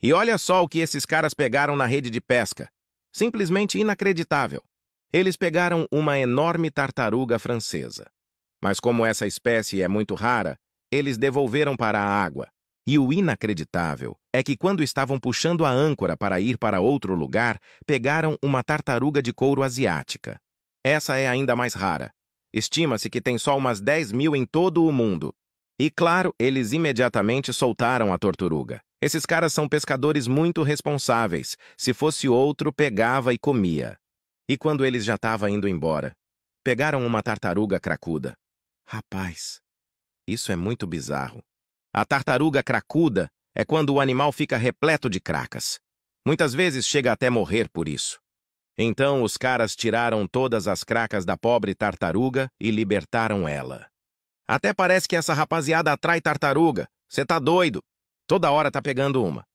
E olha só o que esses caras pegaram na rede de pesca. Simplesmente inacreditável. Eles pegaram uma enorme tartaruga francesa. Mas como essa espécie é muito rara, eles devolveram para a água. E o inacreditável é que quando estavam puxando a âncora para ir para outro lugar, pegaram uma tartaruga de couro asiática. Essa é ainda mais rara. Estima-se que tem só umas 10 mil em todo o mundo. E claro, eles imediatamente soltaram a tartaruga. Esses caras são pescadores muito responsáveis. Se fosse outro, pegava e comia. E quando eles já estavam indo embora, pegaram uma tartaruga cracuda. Rapaz, isso é muito bizarro. A tartaruga cracuda é quando o animal fica repleto de cracas. Muitas vezes chega até morrer por isso. Então os caras tiraram todas as cracas da pobre tartaruga e libertaram ela. Até parece que essa rapaziada atrai tartaruga. Você tá doido? Toda hora tá pegando uma.